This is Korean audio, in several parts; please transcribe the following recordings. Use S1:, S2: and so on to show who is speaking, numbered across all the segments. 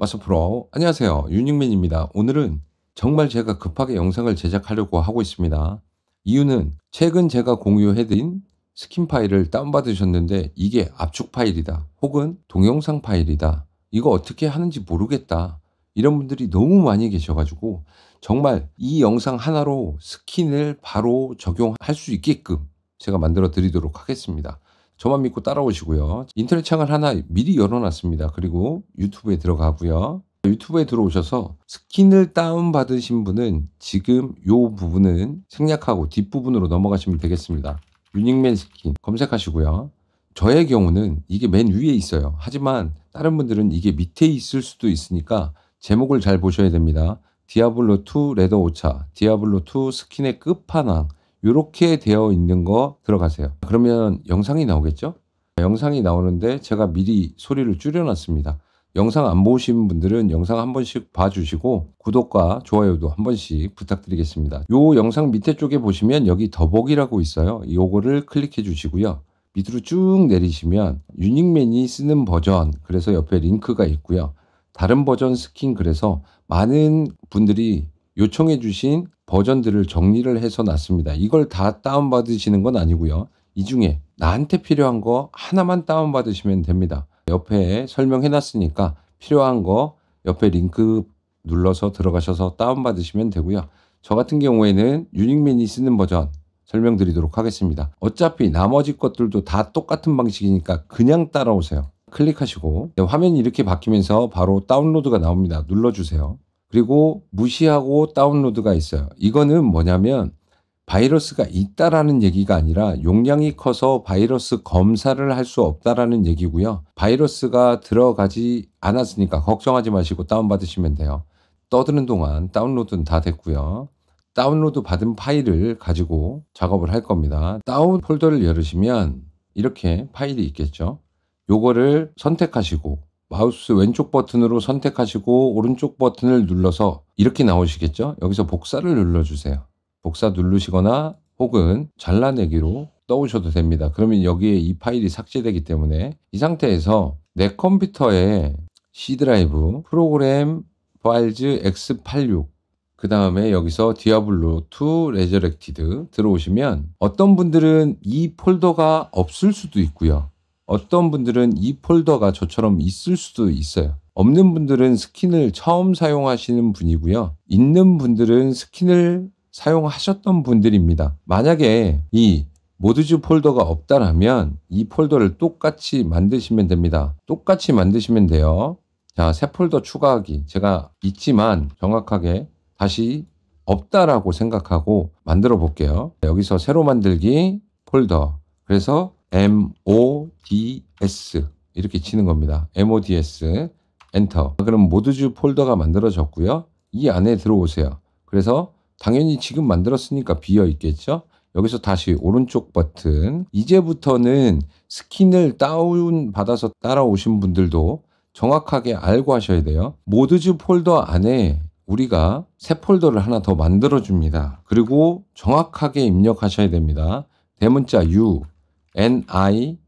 S1: 와서 프로 안녕하세요 윤익맨입니다 오늘은 정말 제가 급하게 영상을 제작하려고 하고 있습니다 이유는 최근 제가 공유해드린 스킨 파일을 다운받으셨는데 이게 압축 파일이다 혹은 동영상 파일이다 이거 어떻게 하는지 모르겠다 이런 분들이 너무 많이 계셔가지고 정말 이 영상 하나로 스킨을 바로 적용할 수 있게끔 제가 만들어 드리도록 하겠습니다 저만 믿고 따라오시고요. 인터넷 창을 하나 미리 열어놨습니다. 그리고 유튜브에 들어가고요. 유튜브에 들어오셔서 스킨을 다운받으신 분은 지금 요 부분은 생략하고 뒷부분으로 넘어가시면 되겠습니다. 유닉맨 스킨 검색하시고요. 저의 경우는 이게 맨 위에 있어요. 하지만 다른 분들은 이게 밑에 있을 수도 있으니까 제목을 잘 보셔야 됩니다. 디아블로2 레더 5차, 디아블로2 스킨의 끝판왕, 이렇게 되어 있는 거 들어가세요. 그러면 영상이 나오겠죠? 영상이 나오는데 제가 미리 소리를 줄여놨습니다. 영상 안 보신 분들은 영상 한 번씩 봐주시고 구독과 좋아요도 한 번씩 부탁드리겠습니다. 요 영상 밑에 쪽에 보시면 여기 더보기라고 있어요. 요거를 클릭해 주시고요. 밑으로 쭉 내리시면 유닉맨이 쓰는 버전 그래서 옆에 링크가 있고요. 다른 버전 스킨 그래서 많은 분들이 요청해 주신 버전들을 정리를 해서 놨습니다. 이걸 다 다운받으시는 건 아니고요. 이 중에 나한테 필요한 거 하나만 다운받으시면 됩니다. 옆에 설명해 놨으니까 필요한 거 옆에 링크 눌러서 들어가셔서 다운받으시면 되고요. 저 같은 경우에는 유닉맨이 쓰는 버전 설명드리도록 하겠습니다. 어차피 나머지 것들도 다 똑같은 방식이니까 그냥 따라오세요. 클릭하시고 화면이 이렇게 바뀌면서 바로 다운로드가 나옵니다. 눌러주세요. 그리고 무시하고 다운로드가 있어요. 이거는 뭐냐면 바이러스가 있다라는 얘기가 아니라 용량이 커서 바이러스 검사를 할 수 없다라는 얘기고요. 바이러스가 들어가지 않았으니까 걱정하지 마시고 다운받으시면 돼요. 떠드는 동안 다운로드는 다 됐고요. 다운로드 받은 파일을 가지고 작업을 할 겁니다. 다운 폴더를 열으시면 이렇게 파일이 있겠죠. 요거를 선택하시고 마우스 왼쪽 버튼으로 선택하시고 오른쪽 버튼을 눌러서 이렇게 나오시겠죠? 여기서 복사를 눌러주세요. 복사 누르시거나 혹은 잘라내기로 떠오셔도 됩니다. 그러면 여기에 이 파일이 삭제되기 때문에 이 상태에서 내 컴퓨터에 C 드라이브 프로그램 파일즈 X86 그 다음에 여기서 디아블로 2 레저렉티드 들어오시면 어떤 분들은 이 폴더가 없을 수도 있고요. 어떤 분들은 이 폴더가 저처럼 있을 수도 있어요. 없는 분들은 스킨을 처음 사용하시는 분이고요. 있는 분들은 스킨을 사용하셨던 분들입니다. 만약에 이 모드즈 폴더가 없다라면 이 폴더를 똑같이 만드시면 됩니다. 똑같이 만드시면 돼요. 자, 새 폴더 추가하기. 제가 있지만 정확하게 다시 없다라고 생각하고 만들어 볼게요. 여기서 새로 만들기 폴더. 그래서 MODS 이렇게 치는 겁니다. MODS 엔터. 그럼 모드주 폴더가 만들어졌고요. 이 안에 들어오세요. 그래서 당연히 지금 만들었으니까 비어 있겠죠. 여기서 다시 오른쪽 버튼. 이제부터는 스킨을 다운 받아서 따라오신 분들도 정확하게 알고 하셔야 돼요. 모드주 폴더 안에 우리가 새 폴더를 하나 더 만들어 줍니다. 그리고 정확하게 입력하셔야 됩니다. 대문자 U NIQUE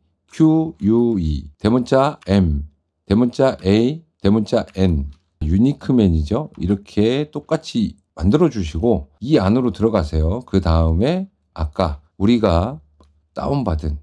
S1: 대문자 M 대문자 A 대문자 N 유니크맨이죠. 이렇게 똑같이 만들어 주시고 이 안으로 들어가세요. 그 다음에 아까 우리가 다운받은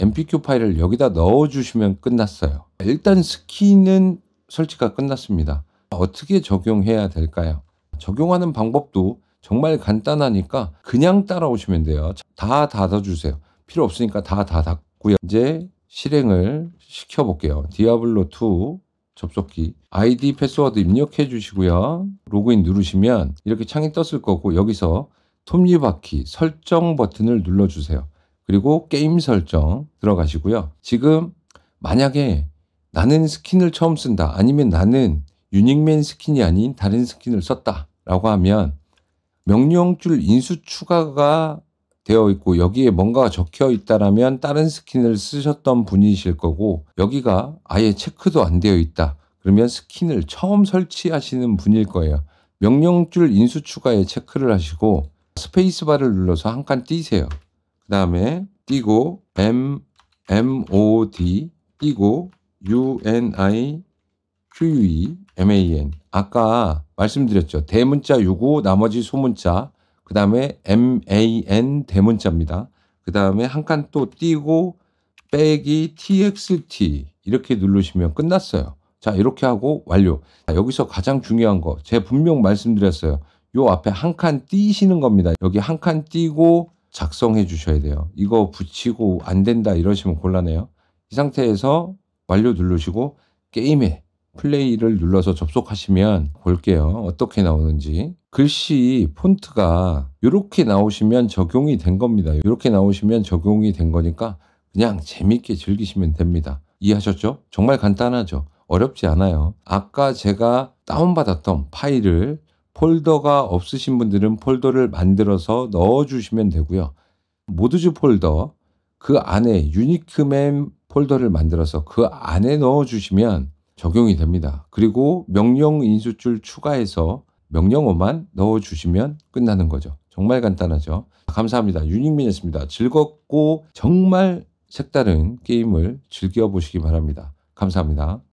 S1: MPQ 파일을 여기다 넣어 주시면 끝났어요. 일단 스키는 설치가 끝났습니다. 어떻게 적용해야 될까요? 적용하는 방법도 정말 간단하니까 그냥 따라오시면 돼요. 다 닫아주세요. 필요 없으니까 다 닫았고요. 이제 실행을 시켜볼게요. 디아블로 2 접속기 아이디 패스워드 입력해 주시고요. 로그인 누르시면 이렇게 창이 떴을 거고 여기서 톱니바퀴 설정 버튼을 눌러주세요. 그리고 게임 설정 들어가시고요. 지금 만약에 나는 스킨을 처음 쓴다 아니면 나는 유닉맨 스킨이 아닌 다른 스킨을 썼다 라고 하면 명령줄 인수 추가가 되어 있고 여기에 뭔가가 적혀 있다라면 다른 스킨을 쓰셨던 분이실 거고 여기가 아예 체크도 안 되어 있다. 그러면 스킨을 처음 설치하시는 분일 거예요. 명령줄 인수 추가에 체크를 하시고 스페이스바를 눌러서 한 칸 띄세요. 그 다음에 띄고 M, MOD 띄고 UNI QUE MAN 아까 말씀드렸죠. 대문자 6고 나머지 소문자 그 다음에 MAN 대문자입니다. 그 다음에 한 칸 또 띄고 빼기 TXT 이렇게 누르시면 끝났어요. 자 이렇게 하고 완료. 여기서 가장 중요한 거 제가 분명 말씀드렸어요. 요 앞에 한 칸 띄시는 겁니다. 여기 한 칸 띄고 작성해 주셔야 돼요. 이거 붙이고 안 된다 이러시면 곤란해요. 이 상태에서 완료 누르시고 게임에 플레이를 눌러서 접속하시면 볼게요. 어떻게 나오는지. 글씨 폰트가 이렇게 나오시면 적용이 된 겁니다. 이렇게 나오시면 적용이 된 거니까 그냥 재밌게 즐기시면 됩니다. 이해하셨죠? 정말 간단하죠? 어렵지 않아요. 아까 제가 다운받았던 파일을 폴더가 없으신 분들은 폴더를 만들어서 넣어주시면 되고요. 모드즈 폴더 그 안에 유니크맨 폴더를 만들어서 그 안에 넣어주시면 적용이 됩니다. 그리고 명령 인수줄 추가해서 명령어만 넣어주시면 끝나는 거죠. 정말 간단하죠. 감사합니다. 유닉민이었습니다. 즐겁고 정말 색다른 게임을 즐겨보시기 바랍니다. 감사합니다.